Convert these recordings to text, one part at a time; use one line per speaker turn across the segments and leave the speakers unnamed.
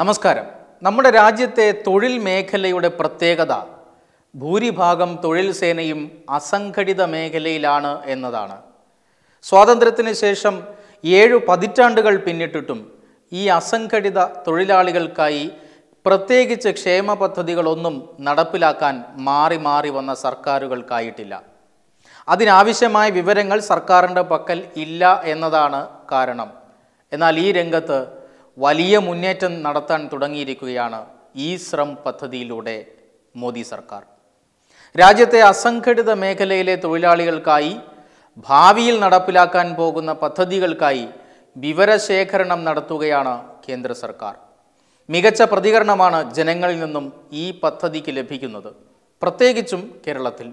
നമസ്കാരം നമ്മുടെ രാജ്യത്തെ തൊഴിൽ മേഖലയുടെ പ്രത്യേകത ഭൂരിഭാഗം തൊഴിൽ സേനയും അസംഘടിത മേഖലയിലാണ് എന്നതാണ് സ്വാതന്ത്ര്യത്തിന് ശേഷം ഏഴു പതിറ്റാണ്ടുകൾ പിന്നിട്ടിട്ടും ഈ അസംഘടിത തൊഴിലാളികൾക്കായി പ്രത്യേകിച്ച് ക്ഷേമ പദ്ധതികളൊന്നും നടപ്പിലാക്കാൻ മാറി മാറി വന്ന സർക്കാരുകൾക്കായിട്ടില്ല അതിനാവശ്യമായ വിവരങ്ങൾ സർക്കാരിൻ്റെ പക്കൽ ഇല്ല എന്നതാണ് കാരണം എന്നാൽ ഈ രംഗത്ത് വലിയ മുന്നേറ്റം നടത്താൻ തുടങ്ങിയിരിക്കുകയാണ് ഈ ശ്രം പദ്ധതിയിലൂടെ മോദി സർക്കാർ രാജ്യത്തെ അസംഘടിത മേഖലയിലെ തൊഴിലാളികൾക്കായി ഭാവിയിൽ നടപ്പിലാക്കാൻ പോകുന്ന പദ്ധതികൾക്കായി വിവരശേഖരണം നടത്തുകയാണ് കേന്ദ്ര സർക്കാർ മികച്ച പ്രതികരണമാണ് ജനങ്ങളിൽ നിന്നും ഈ പദ്ധതിക്ക് ലഭിക്കുന്നത് പ്രത്യേകിച്ചും കേരളത്തിൽ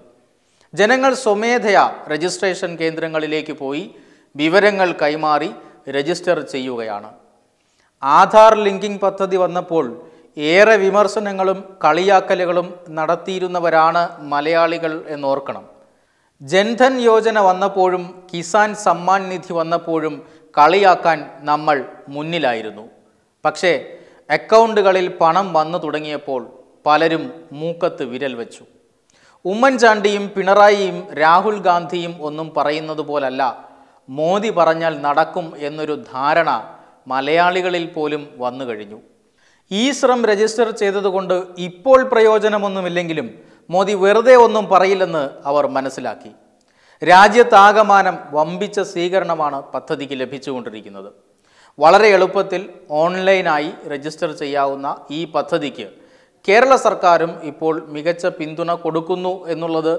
ജനങ്ങൾ സ്വമേധയാ രജിസ്ട്രേഷൻ കേന്ദ്രങ്ങളിലേക്ക് പോയി വിവരങ്ങൾ കൈമാറി രജിസ്റ്റർ ചെയ്യുകയാണ് ആധാർ ലിങ്കിംഗ് പദ്ധതി വന്നപ്പോൾ ഏറെ വിമർശനങ്ങളും കളിയാക്കലുകളും നടത്തിയിരുന്നവരാണ് മലയാളികൾ എന്നോർക്കണം ജൻധൻ യോജന വന്നപ്പോഴും കിസാൻ സമ്മാൻ നിധി വന്നപ്പോഴും കളിയാക്കാൻ നമ്മൾ മുന്നിലായിരുന്നു പക്ഷേ അക്കൗണ്ടുകളിൽ പണം വന്നു തുടങ്ങിയപ്പോൾ പലരും മൂക്കത്ത് വിരൽ വെച്ചു ഉമ്മൻചാണ്ടിയും പിണറായിയും രാഹുൽ ഗാന്ധിയും ഒന്നും പറയുന്നത് പോലല്ല മോദി പറഞ്ഞാൽ നടക്കും എന്നൊരു ധാരണ മലയാളികളിൽ പോലും വന്നു കഴിഞ്ഞു ഈ ശ്രം രജിസ്റ്റർ ചെയ്തതുകൊണ്ട് ഇപ്പോൾ പ്രയോജനമൊന്നുമില്ലെങ്കിലും മോദി വെറുതെ ഒന്നും പറയില്ലെന്ന് അവർ മനസ്സിലാക്കി രാജ്യത്താകമാനം വമ്പിച്ച സ്വീകരണമാണ് പദ്ധതിക്ക് ലഭിച്ചുകൊണ്ടിരിക്കുന്നത് വളരെ എളുപ്പത്തിൽ ഓൺലൈനായി രജിസ്റ്റർ ചെയ്യാവുന്ന ഈ പദ്ധതിക്ക് കേരള സർക്കാരും ഇപ്പോൾ മികച്ച പിന്തുണ കൊടുക്കുന്നു എന്നുള്ളത്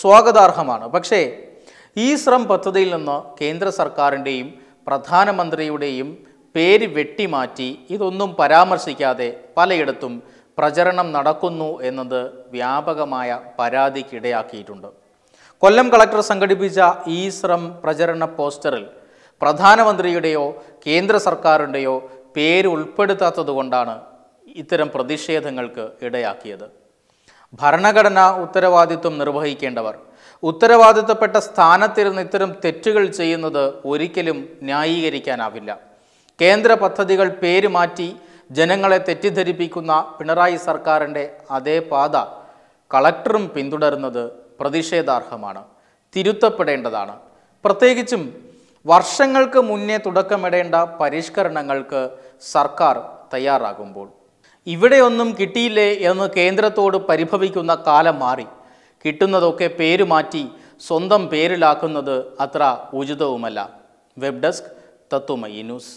സ്വാഗതാർഹമാണ് പക്ഷേ ഈ ശ്രം പദ്ധതിയിൽ നിന്ന് കേന്ദ്ര സർക്കാരിൻ്റെയും പ്രധാനമന്ത്രിയുടെയും പേര് വെട്ടിമാറ്റി ഇതൊന്നും പരാമർശിക്കാതെ പലയിടത്തും പ്രചരണം നടക്കുന്നു എന്നത് വ്യാപകമായ പരാതിക്കിടയാക്കിയിട്ടുണ്ട് കൊല്ലം കളക്ടർ സംഘടിപ്പിച്ച ഈ ശ്രം പ്രചരണ പോസ്റ്ററിൽ പ്രധാനമന്ത്രിയുടെയോ കേന്ദ്ര സർക്കാരിൻ്റെയോ പേര് ഉൾപ്പെടുത്താത്തതുകൊണ്ടാണ് ഇത്തരം പ്രതിഷേധങ്ങൾക്ക് ഇടയാക്കിയത് ഭരണഘടനാ ഉത്തരവാദിത്വം നിർവഹിക്കേണ്ടവർ ഉത്തരവാദിത്തപ്പെട്ട സ്ഥാനത്തിരുന്ന് ഇത്തരം തെറ്റുകൾ ചെയ്യുന്നത് ഒരിക്കലും ന്യായീകരിക്കാനാവില്ല കേന്ദ്ര പദ്ധതികൾ മാറ്റി ജനങ്ങളെ തെറ്റിദ്ധരിപ്പിക്കുന്ന പിണറായി സർക്കാരിൻ്റെ അതേ പാത കളക്ടറും പിന്തുടരുന്നത് പ്രതിഷേധാർഹമാണ് തിരുത്തപ്പെടേണ്ടതാണ് പ്രത്യേകിച്ചും വർഷങ്ങൾക്ക് മുന്നേ തുടക്കമിടേണ്ട പരിഷ്കരണങ്ങൾക്ക് സർക്കാർ തയ്യാറാകുമ്പോൾ ഇവിടെയൊന്നും കിട്ടിയില്ലേ എന്ന് കേന്ദ്രത്തോട് പരിഭവിക്കുന്ന കാലം മാറി കിട്ടുന്നതൊക്കെ മാറ്റി സ്വന്തം പേരിലാക്കുന്നത് അത്ര ഉചിതവുമല്ല വെബ് ഡെസ്ക് തത്വമയി ന്യൂസ്